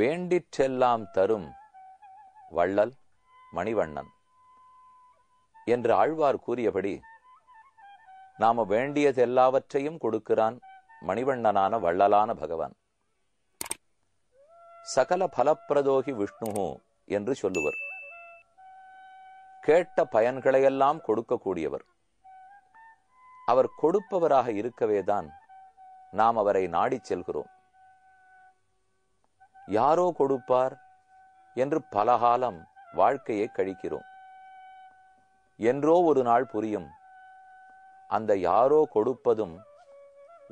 வேண்டிற்றெல்லாம் தரும் வள்ளல் மணிவண்ணன் என்று ஆழ்வார் கூறியபடி நாம வேண்டியதெல்லாவற்றையும் கொடுக்கிறான் மணிவண்ணனான வள்ளலான பகவான் சகல பலப்பிரதோகி விஷ்ணு என்று சொல்லுவர் கேட்ட பயன்களையெல்லாம் கொடுக்கக்கூடியவர் அவர் கொடுப்பவராக இருக்கவேதான் நாம் அவரை நாடிச் செல்கிறோம் யாரோ கொடுப்பார் என்று பலகாலம் வாழ்க்கையை கழிக்கிறோம் என்றோ ஒரு நாள் புரியும் அந்த யாரோ கொடுப்பதும்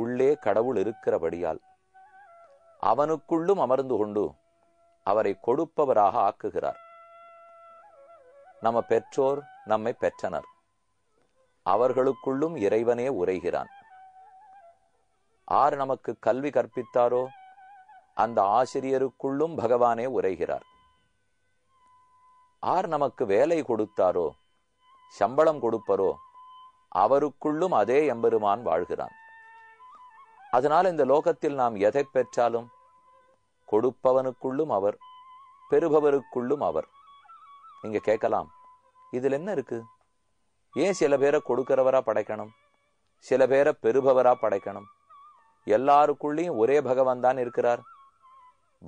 உள்ளே கடவுள் இருக்கிறபடியால் அவனுக்குள்ளும் அமர்ந்து கொண்டு அவரை கொடுப்பவராக ஆக்குகிறார் நம்ம பெற்றோர் நம்மை பெற்றனர் அவர்களுக்குள்ளும் இறைவனே உரைகிறான் ஆர் நமக்கு கல்வி கற்பித்தாரோ அந்த ஆசிரியருக்குள்ளும் பகவானே உரைகிறார் ஆர் நமக்கு வேலை கொடுத்தாரோ சம்பளம் கொடுப்பரோ அவருக்குள்ளும் அதே எம்பெருமான் வாழ்கிறான் அதனால் இந்த லோகத்தில் நாம் எதை பெற்றாலும் கொடுப்பவனுக்குள்ளும் அவர் பெறுபவருக்குள்ளும் அவர் நீங்க கேட்கலாம் இதுல என்ன இருக்கு ஏன் சில பேரை கொடுக்கிறவரா படைக்கணும் சில பேரை பெறுபவரா படைக்கணும் எல்லாருக்குள்ளேயும் ஒரே பகவான் தான் இருக்கிறார்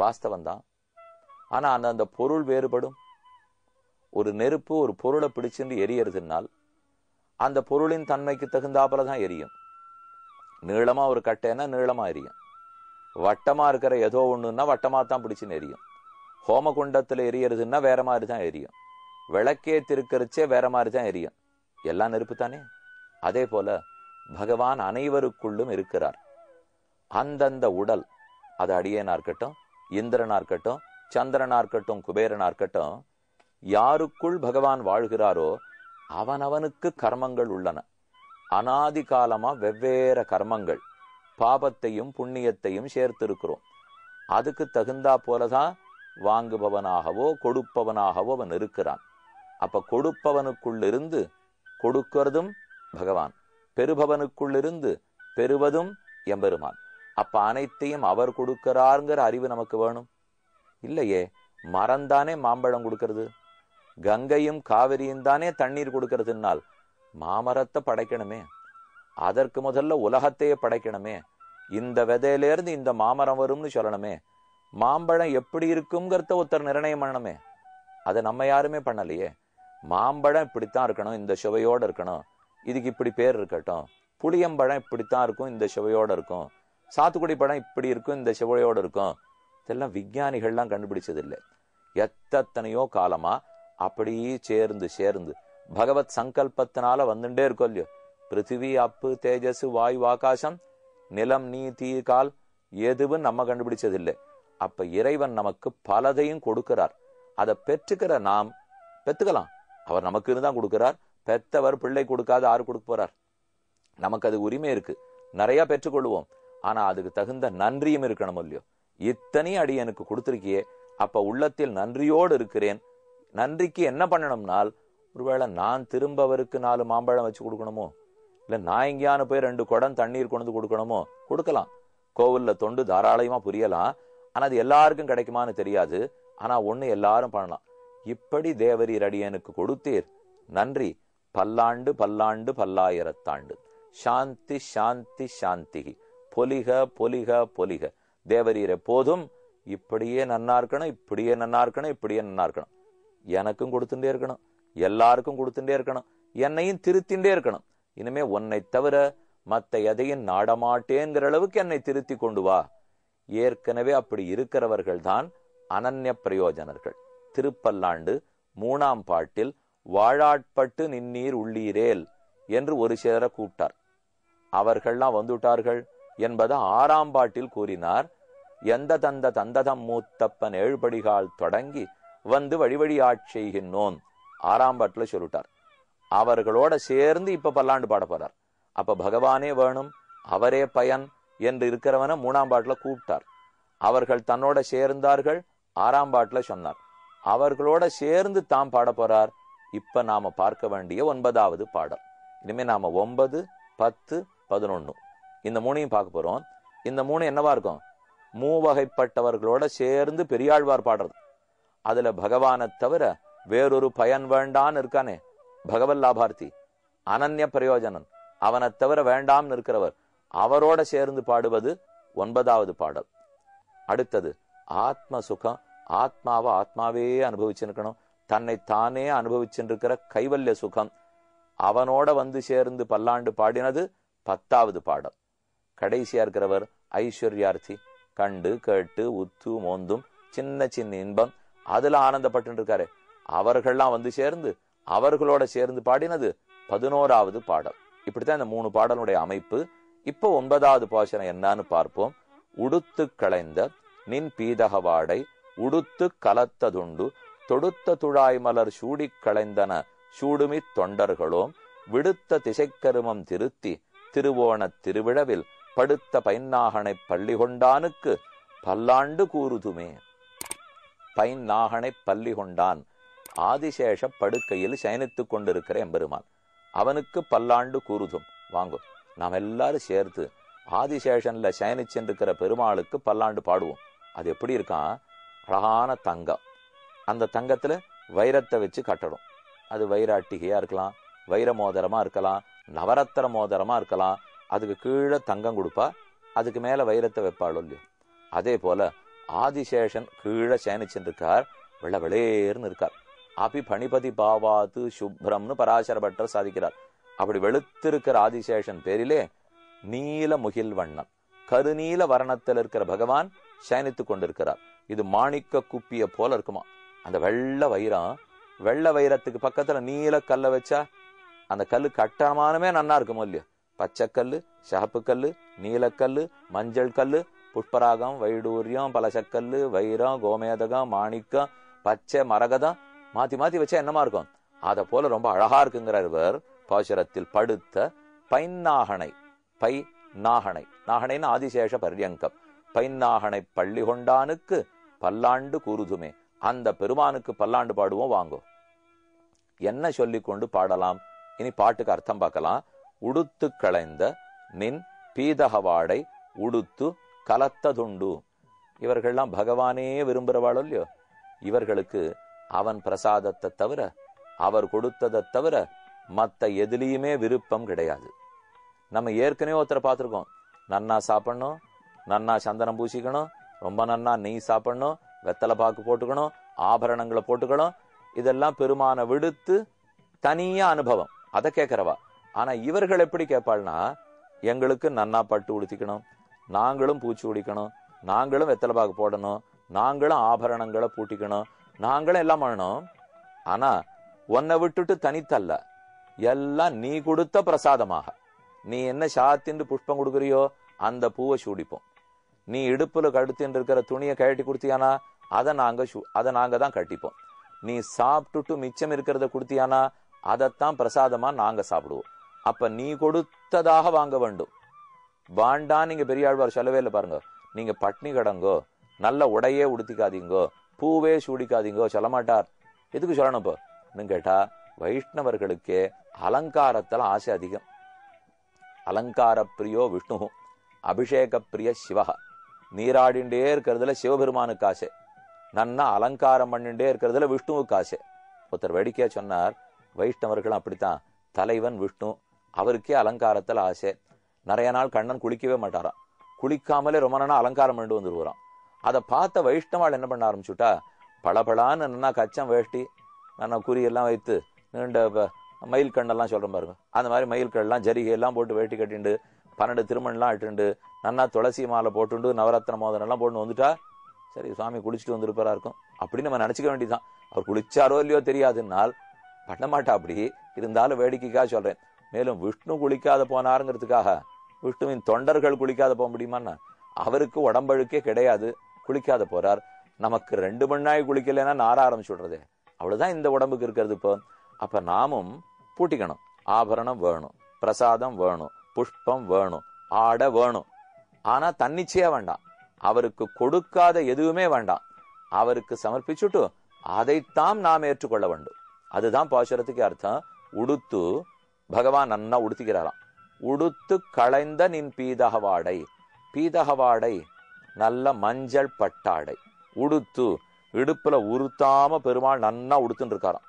வாஸ்தவம் தான் ஆனால் அந்த அந்த பொருள் வேறுபடும் ஒரு நெருப்பு ஒரு பொருளை பிடிச்சிருந்து எரியறதுனால் அந்த பொருளின் தன்மைக்கு தகுந்தாப்புல தான் எரியும் நீளமாக ஒரு கட்டைன்னா நீளமாக எரியும் வட்டமாக இருக்கிற ஏதோ ஒன்றுன்னா வட்டமாக தான் பிடிச்சின்னு எரியும் ஹோமகுண்டத்தில் எரியறதுன்னா வேற மாதிரி தான் எரியும் விளக்கே திருக்கிறச்சே வேற மாதிரி தான் எரியும் எல்லாம் நெருப்பு தானே அதே போல பகவான் அனைவருக்குள்ளும் இருக்கிறார் அந்தந்த உடல் அது அடியேனா இருக்கட்டும் இந்திரனா இருக்கட்டும் சந்திரனா இருக்கட்டும் குபேரனா இருக்கட்டும் யாருக்குள் பகவான் வாழ்கிறாரோ அவனவனுக்கு கர்மங்கள் உள்ளன அனாதி காலமா வெவ்வேறு கர்மங்கள் பாபத்தையும் புண்ணியத்தையும் சேர்த்திருக்கிறோம் அதுக்கு தகுந்தா போலதான் வாங்குபவனாகவோ கொடுப்பவனாகவோ அவன் இருக்கிறான் அப்ப கொடுப்பவனுக்குள்ளிருந்து கொடுக்கிறதும் பகவான் பெறுபவனுக்குள்ளிருந்து பெறுவதும் எம்பெருமான் அப்ப அனைத்தையும் அவர் கொடுக்கிறாருங்கிற அறிவு நமக்கு வேணும் இல்லையே மரம்தானே மாம்பழம் கொடுக்கிறது கங்கையும் காவிரியும் தானே தண்ணீர் கொடுக்கறதுனால் மாமரத்தை படைக்கணுமே அதற்கு முதல்ல உலகத்தையே படைக்கணுமே இந்த விதையிலேருந்து இந்த மாமரம் வரும்னு சொல்லணுமே மாம்பழம் எப்படி இருக்குங்கிறத ஒருத்தர் நிர்ணயம் பண்ணணுமே அதை நம்ம யாருமே பண்ணலையே மாம்பழம் இப்படித்தான் இருக்கணும் இந்த சுவையோடு இருக்கணும் இதுக்கு இப்படி பேர் இருக்கட்டும் புளியம்பழம் இப்படித்தான் இருக்கும் இந்த சுவையோடு இருக்கும் சாத்துக்குடி படம் இப்படி இருக்கும் இந்த செவ்வையோடு இருக்கும் இதெல்லாம் விஞ்ஞானிகள்லாம் கண்டுபிடிச்சது இல்லை எத்தனையோ காலமா அப்படியே சேர்ந்து சேர்ந்து பகவத் சங்கல்பத்தினால வந்துட்டே இருக்கும் இல்லையோ பிருத்திவி அப்பு தேஜஸ் வாயு ஆகாசம் நிலம் நீ தீ கால் எதுவும் நம்ம கண்டுபிடிச்சது இல்லை அப்ப இறைவன் நமக்கு பலதையும் கொடுக்கிறார் அதை பெற்றுக்கிற நாம் பெத்துக்கலாம் அவர் நமக்கு தான் கொடுக்கிறார் பெத்தவர் பிள்ளை கொடுக்காத ஆறு கொடுக்க போறார் நமக்கு அது உரிமை இருக்கு நிறைய பெற்றுக்கொள்வோம் ஆனா அதுக்கு தகுந்த நன்றியும் இருக்கணும் இல்லையோ இத்தனையும் அடி எனக்கு கொடுத்துருக்கியே அப்ப உள்ளத்தில் நன்றியோடு இருக்கிறேன் நன்றிக்கு என்ன பண்ணணும்னால் ஒருவேளை நான் திரும்பவருக்கு நாலு மாம்பழம் வச்சு கொடுக்கணுமோ இல்லை நான் எங்கேயானு போய் ரெண்டு குடம் தண்ணீர் கொண்டு கொடுக்கணுமோ கொடுக்கலாம் கோவில்ல தொண்டு தாராளமா புரியலாம் ஆனால் அது எல்லாருக்கும் கிடைக்குமான்னு தெரியாது ஆனா ஒண்ணு எல்லாரும் பண்ணலாம் இப்படி தேவரீர் எனக்கு கொடுத்தீர் நன்றி பல்லாண்டு பல்லாண்டு பல்லாயிரத்தாண்டு சாந்தி சாந்தி சாந்தி பொலிக பொலிக பொலிக தேவரீர போதும் இப்படியே நன்னா இருக்கணும் இப்படியே நன்னா இருக்கணும் இப்படியே நன்னா இருக்கணும் எனக்கும் கொடுத்துட்டே இருக்கணும் எல்லாருக்கும் கொடுத்துட்டே இருக்கணும் என்னையும் திருத்தின்றே இருக்கணும் இனிமே உன்னை தவிர மத்த எதையும் நாடமாட்டேங்கிற அளவுக்கு என்னை திருத்தி கொண்டு வா ஏற்கனவே அப்படி இருக்கிறவர்கள் தான் அனநிய பிரயோஜனர்கள் திருப்பல்லாண்டு மூணாம் பாட்டில் வாழாட்பட்டு நின்னீர் உள்ளீரேல் என்று ஒரு சிலரை கூப்பிட்டார் அவர்கள்லாம் வந்துட்டார்கள் என்பது ஆறாம் பாட்டில் கூறினார் எந்த தந்த தந்ததம் மூத்தப்பன் ஏழுபடிகால் தொடங்கி வந்து வழிவழியாட் செய்கின்றோன் ஆறாம் பாட்டில் சொல்லிட்டார் அவர்களோட சேர்ந்து இப்ப பல்லாண்டு பாட போறார் அப்ப பகவானே வேணும் அவரே பயன் என்று இருக்கிறவன மூணாம் பாட்டில் கூப்பிட்டார் அவர்கள் தன்னோட சேர்ந்தார்கள் ஆறாம் பாட்டில் சொன்னார் அவர்களோட சேர்ந்து தாம் பாட போறார் இப்ப நாம பார்க்க வேண்டிய ஒன்பதாவது பாடல் இனிமே நாம ஒன்பது பத்து பதினொன்னு இந்த மூணையும் பார்க்க போறோம் இந்த மூணு என்னவா இருக்கும் மூவகைப்பட்டவர்களோட சேர்ந்து பெரியாழ்வார் பாடுறது அதுல பகவானை தவிர வேறொரு பயன் வேண்டான்னு இருக்கானே பகவல் லாபார்த்தி அனன்ய பிரயோஜனன் அவனை தவிர வேண்டாம்னு இருக்கிறவர் அவரோட சேர்ந்து பாடுவது ஒன்பதாவது பாடல் அடுத்தது ஆத்ம சுகம் ஆத்மாவை ஆத்மாவே அனுபவிச்சுருக்கணும் தன்னை தானே அனுபவிச்சுருக்கிற கைவல்ய சுகம் அவனோட வந்து சேர்ந்து பல்லாண்டு பாடினது பத்தாவது பாடல் கடைசியா இருக்கிறவர் ஐஸ்வர்யார்த்தி கண்டு கேட்டு உத்து மோந்தும் சின்ன சின்ன இன்பம் அதுல ஆனந்தப்பட்டு இருக்காரு அவர்கள்லாம் வந்து சேர்ந்து அவர்களோட சேர்ந்து பாடினது பதினோராவது பாடல் இப்படித்தான் இந்த மூணு பாடலுடைய அமைப்பு இப்போ ஒன்பதாவது போஷனை என்னன்னு பார்ப்போம் உடுத்து களைந்த நின் பீதகவாடை உடுத்து கலத்ததுண்டு தொடுத்த துழாய் மலர் சூடி களைந்தன சூடுமித் தொண்டர்களோம் விடுத்த திசைக்கருமம் திருத்தி திருவோணத் திருவிழவில் படுத்த பைன்னாகனைப் பள்ளி கொண்டானுக்கு பல்லாண்டு கூறுதுமே பைன்னாகனைப் பள்ளி கொண்டான் ஆதிசேஷ படுக்கையில் சயனித்துக் கொண்டிருக்கிற எம்பெருமான் அவனுக்கு பல்லாண்டு கூறுதும் வாங்கும் நாம் எல்லாரும் சேர்த்து ஆதிசேஷன்ல சயனிச்சென்றிருக்கிற பெருமாளுக்கு பல்லாண்டு பாடுவோம் அது எப்படி இருக்கான் அழகான தங்கம் அந்த தங்கத்துல வைரத்தை வச்சு கட்டணும் அது வைராட்டிகையா இருக்கலாம் வைர மோதரமா இருக்கலாம் நவரத்தன மோதரமா இருக்கலாம் அதுக்கு கீழே தங்கம் கொடுப்பா அதுக்கு மேல வைரத்தை வைப்பாளோ இல்லையோ அதே போல ஆதிசேஷன் கீழே சேனிச்சுருக்கார் வெள்ள வெளேர்னு இருக்கார் அபி பணிபதி பாவாத்து சுப்ரம்னு பராசரப்பட்டர் சாதிக்கிறார் அப்படி வெளுத்திருக்கிற ஆதிசேஷன் பேரிலே நீல முகில் வண்ணன் கருநீல வர்ணத்தில் இருக்கிற பகவான் சயனித்து கொண்டிருக்கிறார் இது மாணிக்க குப்பிய போல இருக்குமா அந்த வெள்ள வைரம் வெள்ள வைரத்துக்கு பக்கத்துல நீல கல்ல வச்சா அந்த கல் கட்டமானமே நன்னா இருக்குமோ இல்லையா பச்சைக்கல் ஷாப்புக்கல் நீலக்கல் மஞ்சள் கல் புஷ்பராகம் வைடூரியம் பலசக்கல் வைரம் கோமேதகம் மாணிக்கம் பச்சை மரகதம் மாத்தி மாத்தி வச்சா என்னமா இருக்கும் அதை போல ரொம்ப அழகா இருக்குங்கிற இவர் பாசுரத்தில் படுத்த பைநாகனை பை நாகனை நாகனைன்னு ஆதிசேஷ பரியங்கம் பைநாகனை பள்ளி கொண்டானுக்கு பல்லாண்டு கூறுதுமே அந்த பெருமானுக்கு பல்லாண்டு பாடுவோம் வாங்கும் என்ன சொல்லி கொண்டு பாடலாம் இனி பாட்டுக்கு அர்த்தம் பார்க்கலாம் உடுத்து களைந்த நின் பீதகவாடை உடுத்து கலத்ததுண்டு இவர்கள்லாம் பகவானே விரும்புகிறவாளோ இல்லையோ இவர்களுக்கு அவன் பிரசாதத்தை தவிர அவர் கொடுத்ததை தவிர மற்ற எதுலேயுமே விருப்பம் கிடையாது நம்ம ஏற்கனவே ஒருத்தரை பார்த்துருக்கோம் நன்னா சாப்பிடணும் நன்னா சந்தனம் பூசிக்கணும் ரொம்ப நன்னா நெய் சாப்பிடணும் வெத்தலை பாக்கு போட்டுக்கணும் ஆபரணங்களை போட்டுக்கணும் இதெல்லாம் பெருமான விடுத்து தனியா அனுபவம் அதை கேட்குறவா ஆனா இவர்கள் எப்படி கேட்பாள்னா எங்களுக்கு நன்னா பட்டு உடுத்திக்கணும் நாங்களும் பூச்சி உடிக்கணும் நாங்களும் வெத்தலை பாக்கு போடணும் நாங்களும் ஆபரணங்களை பூட்டிக்கணும் நாங்களும் எல்லாம் பண்ணணும் ஆனா உன்னை விட்டுட்டு தனித்தல்ல எல்லாம் நீ கொடுத்த பிரசாதமாக நீ என்ன சாத்தின்னு புஷ்பம் கொடுக்குறியோ அந்த பூவை சூடிப்போம் நீ இடுப்புல கடுத்துட்டு இருக்கிற துணியை கழட்டி கொடுத்தியானா அதை நாங்க அதை நாங்க தான் கட்டிப்போம் நீ சாப்பிட்டுட்டு மிச்சம் இருக்கிறத கொடுத்தியானா அதைத்தான் பிரசாதமா நாங்க சாப்பிடுவோம் அப்ப நீ கொடுத்ததாக வாங்க வேண்டும் வாண்டா நீங்க பெரியாழ்வார் சொல்லவே இல்லை பாருங்க நீங்க பட்னி கடங்கோ நல்ல உடையே உடுத்திக்காதீங்கோ பூவே சூடிக்காதீங்கோ சொல்ல மாட்டார் எதுக்கு சொல்லணும் இப்போ இன்னும் கேட்டா வைஷ்ணவர்களுக்கே அலங்காரத்தில் ஆசை அதிகம் அலங்கார பிரியோ விஷ்ணு அபிஷேக பிரிய சிவா நீராடிண்டே இருக்கிறதுல சிவபெருமானுக்கு ஆசை நன்னா அலங்காரம் பண்ணிண்டே இருக்கிறதுல விஷ்ணுவுக்கு ஆசை ஒருத்தர் வேடிக்கையா சொன்னார் வைஷ்ணவர்கள் அப்படித்தான் தலைவன் விஷ்ணு அவருக்கே அலங்காரத்தில் ஆசை நிறைய நாள் கண்ணன் குளிக்கவே மாட்டாராம் குளிக்காமலே ரொம்ப நாள் அலங்காரம் பண்ணிட்டு வந்துடுவாராம் அதை பார்த்த வைஷ்ணவாள் என்ன பண்ண ஆரம்பிச்சுட்டா பளபளான்னு நல்லா கச்சம் வேஷ்டி நான் குறியெல்லாம் வைத்து நீண்ட மயில் கண்ணெல்லாம் சொல்கிறேன் பாருங்க அந்த மாதிரி மயில் கண்ணெல்லாம் ஜரிகையெல்லாம் போட்டு வேட்டி கட்டிண்டு பன்னெண்டு திருமணம்லாம் இட்டுண்டு நன்னா துளசி மாலை போட்டுண்டு நவரத்ன மோதனெல்லாம் போட்டு வந்துட்டா சரி சுவாமி குளிச்சுட்டு வந்திருப்பாரா இருக்கும் அப்படின்னு நம்ம நினச்சிக்க வேண்டியதான் அவர் குளிச்சாரோ இல்லையோ தெரியாதுன்னால் பண்ண மாட்டா அப்படி இருந்தாலும் வேடிக்கைக்காக சொல்கிறேன் மேலும் விஷ்ணு குளிக்காத போனாருங்கிறதுக்காக விஷ்ணுவின் தொண்டர்கள் குளிக்காத போக முடியுமான்னா அவருக்கு உடம்பழுக்கே கிடையாது குளிக்காத போறார் நமக்கு ரெண்டு மணி நாய் குளிக்கலைன்னா நார ஆரம்பிச்சு விடுறதே அவ்வளவுதான் இந்த உடம்புக்கு இருக்கிறது இப்போ அப்ப நாமும் பூட்டிக்கணும் ஆபரணம் வேணும் பிரசாதம் வேணும் புஷ்பம் வேணும் ஆட வேணும் ஆனா தன்னிச்சையா வேண்டாம் அவருக்கு கொடுக்காத எதுவுமே வேண்டாம் அவருக்கு சமர்ப்பிச்சுட்டு அதைத்தான் நாம் ஏற்றுக்கொள்ள வேண்டும் அதுதான் பாசுரத்துக்கு அர்த்தம் உடுத்து பகவான் அண்ணா உடுத்திக்கிறாராம் உடுத்து களைந்த நின் பீதகவாடை பீதகவாடை நல்ல மஞ்சள் பட்டாடை உடுத்து இடுப்புல உறுத்தாம பெருமாள் நன்னா உடுத்துன்னு இருக்காராம்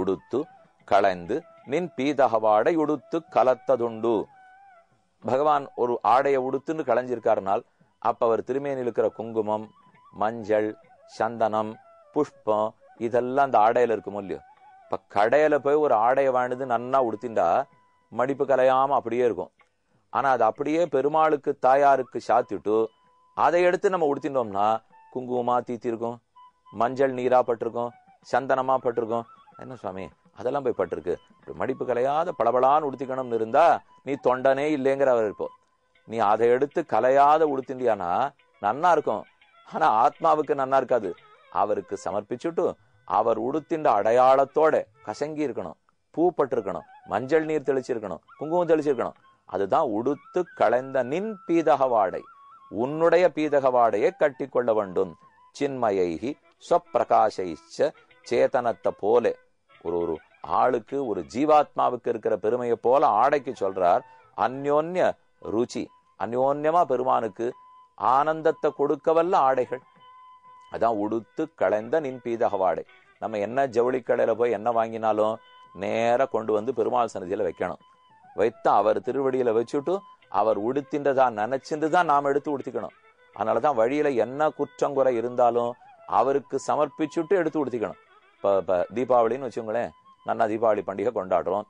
உடுத்து களைந்து நின் பீதகவாடை உடுத்து கலத்ததுண்டு பகவான் ஒரு ஆடையை உடுத்துன்னு களைஞ்சிருக்காருனால் அப்ப அவர் திருமேனில் இருக்கிற குங்குமம் மஞ்சள் சந்தனம் புஷ்பம் இதெல்லாம் அந்த ஆடையில இருக்கும் இல்லையோ இப்போ கடையில் போய் ஒரு ஆடையை வாழ்ந்து நன்னா உடுத்திண்டா மடிப்பு கலையாமல் அப்படியே இருக்கும் ஆனால் அது அப்படியே பெருமாளுக்கு தாயாருக்கு சாத்திட்டு அதை எடுத்து நம்ம உடுத்திட்டோம்னா குங்குமமாக தீத்திருக்கும் மஞ்சள் நீராக பட்டிருக்கும் சந்தனமாக பட்டிருக்கும் என்ன சுவாமி அதெல்லாம் போய் பட்டிருக்கு மடிப்பு கலையாத பளபளான்னு உடுத்திக்கணும்னு இருந்தா நீ தொண்டனே இல்லைங்கிறவர் இருப்போம் நீ அதை எடுத்து கலையாத உடுத்திண்டியானா நன்னா இருக்கும் ஆனா ஆத்மாவுக்கு நன்னா இருக்காது அவருக்கு சமர்ப்பிச்சுட்டும் அவர் உடுத்தின்ற அடையாளத்தோட கசங்கி இருக்கணும் பூப்பட்டிருக்கணும் மஞ்சள் நீர் தெளிச்சிருக்கணும் குங்குமம் தெளிச்சிருக்கணும் அதுதான் உடுத்து களைந்த நின் பீதகவாடை உன்னுடைய பீதகவாடையை கொள்ள வேண்டும் சின்மயைகி சொப்பிரகாசைச்ச சேதனத்தை போல ஒரு ஒரு ஆளுக்கு ஒரு ஜீவாத்மாவுக்கு இருக்கிற பெருமையை போல ஆடைக்கு சொல்றார் அந்யோன்ய ருச்சி அந்யோன்யமா பெருமானுக்கு ஆனந்தத்தை கொடுக்கவல்ல ஆடைகள் அதான் உடுத்து களைந்த நின் பீதக வாடை நம்ம என்ன ஜவுளி கடையில் போய் என்ன வாங்கினாலும் நேராக கொண்டு வந்து பெருமாள் சன்னதியில் வைக்கணும் வைத்து அவர் திருவடியில் வச்சுட்டு அவர் உடுத்தின்றதா நினைச்சிருந்து தான் நாம் எடுத்து உடுத்திக்கணும் அதனால தான் வழியில் என்ன குற்றங்குறை இருந்தாலும் அவருக்கு சமர்ப்பிச்சுட்டு எடுத்து உடுத்திக்கணும் இப்போ இப்போ தீபாவளின்னு வச்சுங்களேன் நல்லா தீபாவளி பண்டிகை கொண்டாடுறோம்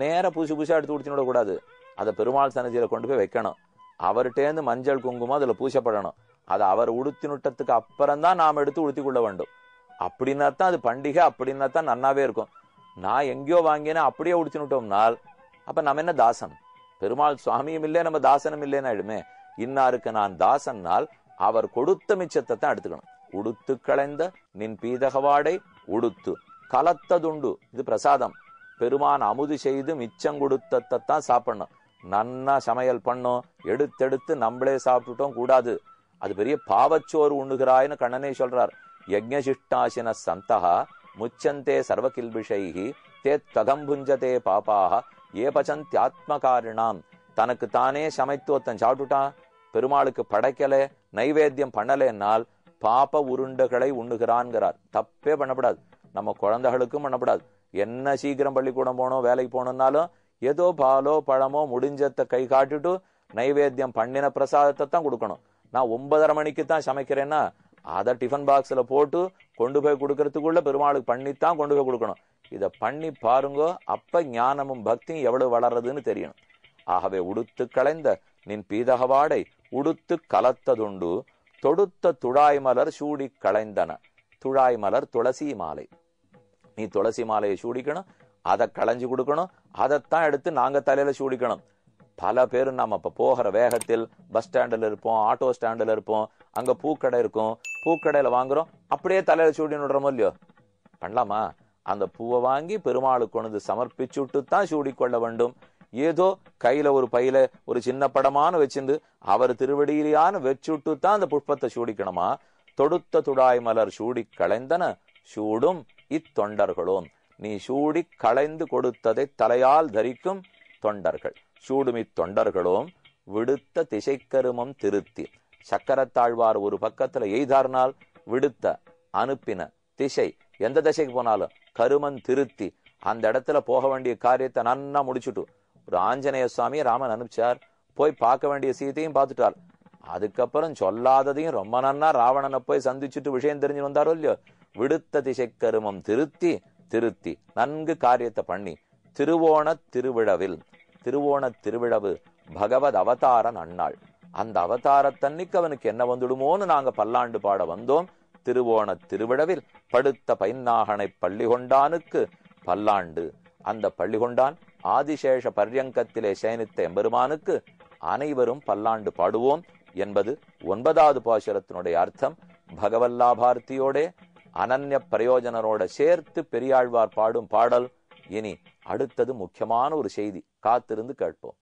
நேராக புதுசு புதுசாக எடுத்து உடுத்தின்னு விடக்கூடாது அதை பெருமாள் சன்னதியில் கொண்டு போய் வைக்கணும் அவர்கிட்டேருந்து மஞ்சள் குங்குமம் அதில் பூசப்படணும் அது அவர் உடுத்தினுட்டத்துக்கு அப்புறம் தான் நாம் எடுத்து உடுத்தி கொள்ள வேண்டும் அப்படின்னா தான் அது பண்டிகை அப்படின்னா தான் நன்னாவே இருக்கும் நான் எங்கேயோ வாங்கினேன் அப்படியே நுட்டோம்னால் அப்ப நம்ம என்ன தாசன் பெருமாள் சுவாமியும் இல்லை நம்ம தாசனும் இல்லைன்னு ஆயிடுமே இன்னாருக்கு நான் தாசன்னால் அவர் கொடுத்த மிச்சத்தை தான் எடுத்துக்கணும் உடுத்து களைந்த நின் பீதகவாடை உடுத்து கலத்ததுண்டு இது பிரசாதம் பெருமான் அமுது செய்து மிச்சம் கொடுத்தத்தான் சாப்பிடணும் நன்னா சமையல் பண்ணும் எடுத்தெடுத்து நம்மளே சாப்பிட்டுட்டோம் கூடாது அது பெரிய பாவச்சோறு உண்ணுகிறாய்னு கண்ணனே சொல்றார் யஜ்ஞசிஷ்டாசின சந்தகா முச்சந்தே கில்பிஷைகி தே ததம்புஞ்சதே பாப்பாக ஏபச்சந்தியாத்மகாரிணாம் தனக்கு தானே சமைத்து ஒருத்தன் சாப்பிட்டுட்டான் பெருமாளுக்கு படைக்கல நைவேத்தியம் பண்ணலைன்னால் பாப்ப உருண்டுகளை உண்ணுகிறான்கிறார் தப்பே பண்ணப்படாது நம்ம குழந்தைகளுக்கும் பண்ணப்படாது என்ன சீக்கிரம் பள்ளிக்கூடம் போனோம் வேலைக்கு போனோம்னாலும் ஏதோ பாலோ பழமோ முடிஞ்சத்தை கை காட்டிட்டு நைவேத்தியம் பண்ணின பிரசாதத்தை தான் கொடுக்கணும் நான் ஒன்பதரை மணிக்கு தான் சமைக்கிறேன்னா அதை டிஃபன் பாக்ஸில் போட்டு கொண்டு போய் கொடுக்கறதுக்குள்ள பெருமாளுக்கு பண்ணித்தான் கொண்டு போய் கொடுக்கணும் இதை பண்ணி பாருங்க அப்ப ஞானமும் பக்தியும் எவ்வளவு வளர்றதுன்னு தெரியணும் ஆகவே உடுத்து களைந்த நின் பீதகவாடை உடுத்து கலத்ததுண்டு தொடுத்த துழாய் மலர் சூடி களைந்தன துழாய் மலர் துளசி மாலை நீ துளசி மாலையை சூடிக்கணும் அதை களைஞ்சு கொடுக்கணும் அதைத்தான் எடுத்து நாங்க தலையில சூடிக்கணும் பல பேரும் நாம் அப்போ போகிற வேகத்தில் பஸ் ஸ்டாண்டில் இருப்போம் ஆட்டோ ஸ்டாண்டில் இருப்போம் அங்கே பூக்கடை இருக்கும் பூக்கடையில் வாங்குறோம் அப்படியே தலையில சூடி விடுறோமோ இல்லையோ பண்ணலாமா அந்த பூவை வாங்கி பெருமாளுக்கு கொண்டு சமர்ப்பிச்சு தான் சூடி கொள்ள வேண்டும் ஏதோ கையில ஒரு பையில ஒரு சின்ன படமான வச்சிருந்து அவர் திருவடியிலான வச்சுட்டு தான் அந்த புஷ்பத்தை சூடிக்கணுமா தொடுத்த துடாய் மலர் சூடி களைந்தன சூடும் இத்தொண்டர்களும் நீ சூடி களைந்து கொடுத்ததை தலையால் தரிக்கும் தொண்டர்கள் சூடுமி தொண்டர்களும் விடுத்த திசைக்கருமம் திருத்தி சக்கரத்தாழ்வார் ஒரு பக்கத்துல எய்தார்னால் விடுத்த அனுப்பின திசை எந்த திசைக்கு போனாலும் கருமன் திருத்தி அந்த இடத்துல போக வேண்டிய காரியத்தை நன்னா முடிச்சுட்டு ஒரு ஆஞ்சநேய சுவாமி ராமன் அனுப்பிச்சார் போய் பார்க்க வேண்டிய சீத்தையும் பார்த்துட்டார் அதுக்கப்புறம் சொல்லாததையும் ரொம்ப நன்னா ராவணனை போய் சந்திச்சுட்டு விஷயம் தெரிஞ்சு வந்தாரோ இல்லையோ விடுத்த திசை கருமம் திருத்தி திருத்தி நன்கு காரியத்தை பண்ணி திருவோண திருவிழவில் திருவோணத் திருவிழவு பகவத் அவதாரன் நன்னாள் அந்த அவதாரத்தன்னைக்கு அவனுக்கு என்ன வந்துடுமோன்னு நாங்க பல்லாண்டு பாட வந்தோம் திருவோணத் திருவிழவில் படுத்த பைன்னாகனை பள்ளிகொண்டானுக்கு பல்லாண்டு அந்த பள்ளிகொண்டான் ஆதிசேஷ பர்யங்கத்திலே சேனித்த எம்பெருமானுக்கு அனைவரும் பல்லாண்டு பாடுவோம் என்பது ஒன்பதாவது பாசுரத்தினுடைய அர்த்தம் பகவல்லாபார்த்தியோட அனன்ய பிரயோஜனரோட சேர்த்து பெரியாழ்வார் பாடும் பாடல் இனி அடுத்தது முக்கியமான ஒரு செய்தி காத்திருந்து கேட்போம்